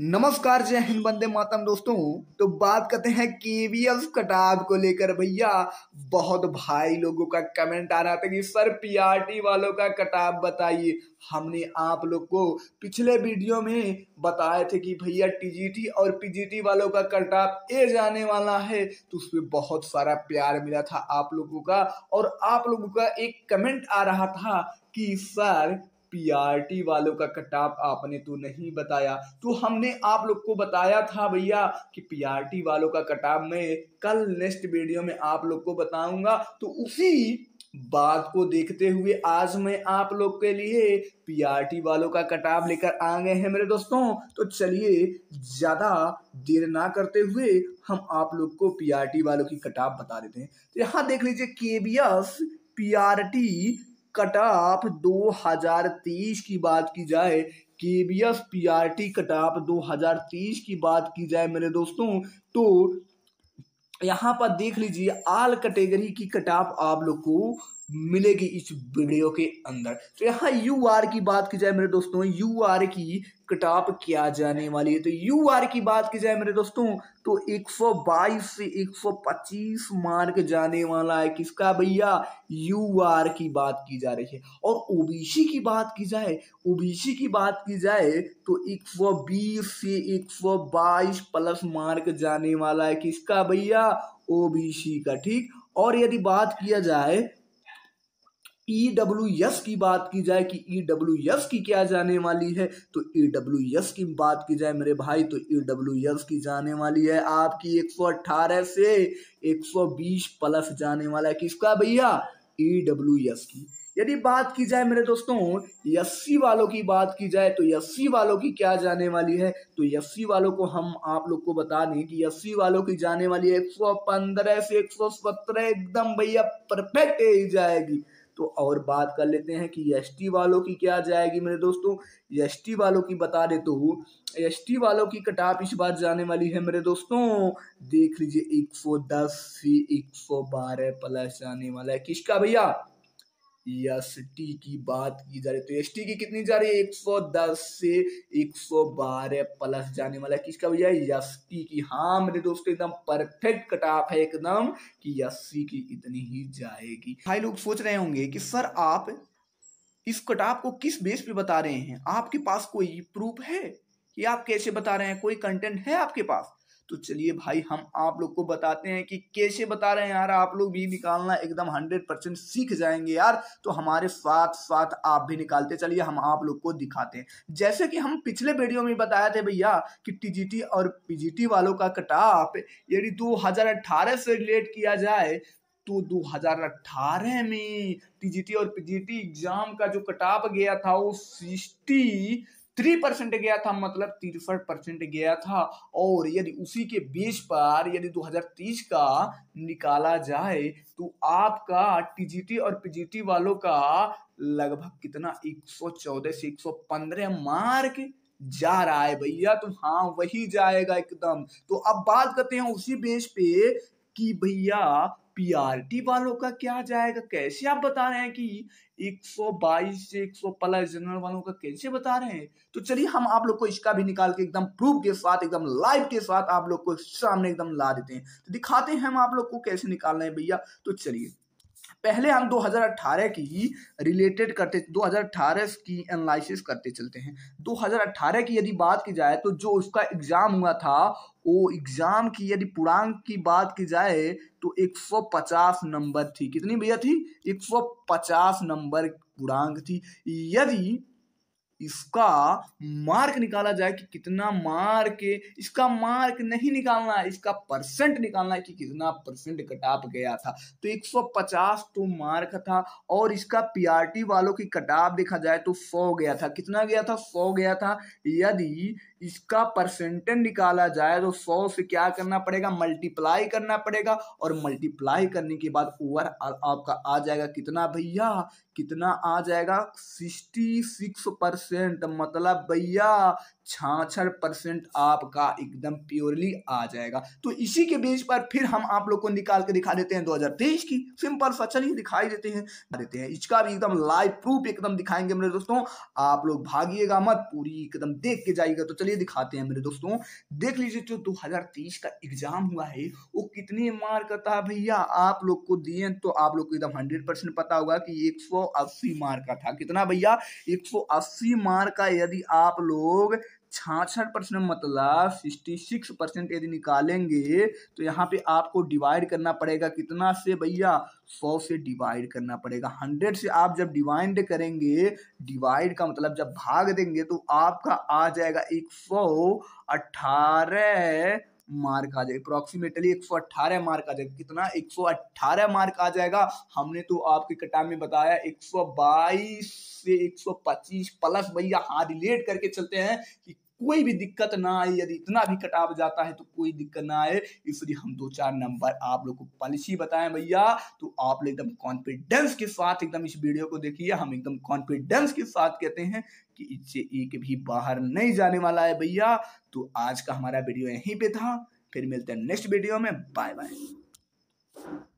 नमस्कार जय हिंद बंदे मातम दोस्तों तो बात करते हैं केवीएल कटाब को लेकर भैया बहुत भाई लोगों का कमेंट आ रहा था कि सर पीआरटी वालों का कटाब बताइए हमने आप लोग को पिछले वीडियो में बताए थे कि भैया टीजीटी और पीजीटी वालों का कटाप ए जाने वाला है तो उस पर बहुत सारा प्यार मिला था आप लोगों का और आप लोगों का एक कमेंट आ रहा था कि सर पीआरटी वालों का कट ऑफ आपने तो नहीं बताया तो हमने आप लोग को बताया था भैया कि पीआरटी वालों का कट ऑफ मैं कल नेक्स्ट वीडियो में आप लोग को बताऊंगा तो उसी बात को देखते हुए आज मैं आप लोग के लिए पीआरटी वालों का कटाव लेकर आ गए हैं मेरे दोस्तों तो चलिए ज़्यादा देर ना करते हुए हम आप लोग को पीआरटी वालों की कटाव बता देते हैं तो यहाँ देख लीजिए केबीएस पीआरटी कट ऑफ तेईस की बात की जाए के B S P R T cut off तेईस की बात की जाए मेरे दोस्तों तो यहाँ पर देख लीजिए आल कैटेगरी की कट ऑफ आप लोग को मिलेगी इस वीडियो के अंदर तो यहाँ यू आर की बात की जाए मेरे दोस्तों यू आर की कटाप किया जाने वाली है तो यू आर की बात की जाए मेरे दोस्तों तो 122 से 125 मार्क जाने वाला है किसका भैया यू आर की बात की जा रही है और ओबीसी की बात की जाए ओबीसी की बात की जाए तो 120 से 122 प्लस मार्क जाने वाला है किसका भैया ओबीसी का ठीक और यदि बात किया जाए ई e की बात की जाए कि ई e की क्या जाने वाली है तो ई e की बात की जाए मेरे भाई तो ई की जाने वाली है आपकी 118 से 120 प्लस जाने वाला है किसका भैया ई की यदि बात की जाए मेरे दोस्तों यस्सी वालों की बात की जाए तो यस्सी वालों की क्या जाने वाली है तो यस्सी वालों को हम आप लोग को बता दें कि यस्सी वालों की जाने वाली है पंद्रह से सत्रह एकदम भैया परफेक्ट ही जाएगी तो और बात कर लेते हैं कि एस वालों की क्या जाएगी मेरे दोस्तों एस वालों की बता दे हूँ तो, एस वालों की कटाप इस बार जाने वाली है मेरे दोस्तों देख लीजिए एक सौ दस से एक सौ बारह प्लस जाने वाला है किसका भैया या टी की बात की जा रही है तो एस टी की कितनी जा रही है 110 से 112 प्लस जाने वाला किसका भैया एस की हाँ मेरे दोस्तों एकदम परफेक्ट कटाप है एकदम कि एस की इतनी ही जाएगी भाई लोग सोच रहे होंगे कि सर आप इस कटाप को किस बेस पे बता रहे हैं आपके पास कोई प्रूफ है कि आप कैसे बता रहे हैं कोई कंटेंट है आपके पास तो चलिए भाई हम आप लोग को बताते हैं कि कैसे बता रहे हैं यार आप लोग भी निकालना एकदम हंड्रेड परसेंट सीख जाएंगे यार तो हमारे साथ साथ आप भी निकालते चलिए हम आप लोग को दिखाते हैं जैसे कि हम पिछले वीडियो में बताया थे भैया कि टीजीटी और पीजीटी वालों का कटाप यदि दो से रिलेट किया जाए तो 2018 में टीजीटी और पीजीटी एग्जाम का जो कटाप गया था वो सिक्सटी थ्री परसेंट गया था मतलब तिरसठ परसेंट गया था और यदि उसी के बेस पर यदि 2030 का निकाला जाए तो आपका टीजीटी और पीजीटी वालों का लगभग कितना 114 से 115 मार्क जा रहा है भैया तो हाँ वही जाएगा एकदम तो अब बात करते हैं उसी बेस पे कि भैया पीआरटी वालों का क्या जाएगा कैसे आप बता रहे हैं कि 122 से 100 प्लस जनरल वालों का कैसे बता रहे हैं तो चलिए हम आप लोग को इसका भी निकाल के एकदम प्रूफ के साथ एकदम लाइव के साथ आप लोग को सामने एकदम ला देते हैं तो दिखाते हैं हम आप लोग को कैसे निकालना है भैया तो चलिए पहले हम 2018 की रिलेटेड करते 2018 की एनालिसिस करते चलते हैं 2018 की यदि बात की जाए तो जो उसका एग्ज़ाम हुआ था वो एग्ज़ाम की यदि पूर्णांक की बात की जाए तो 150 नंबर थी कितनी भैया थी 150 नंबर पूर्णांक थी यदि इसका मार्क निकाला जाए कि कितना मार्क इसका मार्क नहीं निकालना है इसका परसेंट निकालना है कि कितना परसेंट कटाप गया था तो 150 तो मार्क था और इसका पीआरटी वालों की कटाप देखा जाए तो 100 गया था कितना गया था 100 गया था यदि इसका परसेंटेज निकाला जाए तो 100 से क्या करना पड़ेगा मल्टीप्लाई करना पड़ेगा और मल्टीप्लाई करने के बाद ओवरऑल आपका आ जाएगा कितना भैया कितना आ जाएगा सिक्सटी सिक्स परसेंट मतलब भैया छाछठ परसेंट आपका एकदम प्योरली आ जाएगा तो इसी के बेस पर फिर हम आप लोग को निकाल के दिखा देते हैं 2023 की सिंपल सा चलिए दिखाई देते हैं देते हैं इसका भी एकदम लाइव प्रूफ एकदम दिखाएंगे मेरे दोस्तों आप लोग भागिएगा मत पूरी एकदम देख के जाइएगा तो चलिए दिखाते हैं मेरे दोस्तों देख लीजिए जो दो का एग्जाम हुआ है वो कितने मार्क आता है भैया आप लोग को दिए तो आप लोग को एकदम हंड्रेड पता होगा कि एक मार्क का था कितना भैया एक मार्क का यदि आप लोग छाछठ परसेंट मतलब सिक्सटी सिक्स परसेंट यदि निकालेंगे तो यहाँ पे आपको डिवाइड करना पड़ेगा कितना से भैया सौ से डिवाइड करना पड़ेगा हंड्रेड से आप जब डिवाइड करेंगे डिवाइड का मतलब जब भाग देंगे तो आपका आ जाएगा एक सौ अट्ठारह मार्क आ जाएगा अप्रोक्सीमेटली एक सौ मार्क आ जाएगा कितना एक सौ मार्क आ जाएगा हमने तो आपके कटाम में बताया एक सौ बाईस से एक सौ पच्चीस प्लस भैया हाँ रिलेट करके चलते हैं कि कोई भी दिक्कत ना आए यदि इतना भी कटाव जाता है तो कोई दिक्कत ना आए इसलिए हम दो चार नंबर आप लोग को पॉलिसी बताएं भैया तो आप लोग एकदम कॉन्फिडेंस के साथ एकदम इस वीडियो को देखिए हम एकदम कॉन्फिडेंस के साथ कहते हैं कि इससे एक भी बाहर नहीं जाने वाला है भैया तो आज का हमारा वीडियो यहीं पे था फिर मिलते हैं नेक्स्ट वीडियो में बाय बाय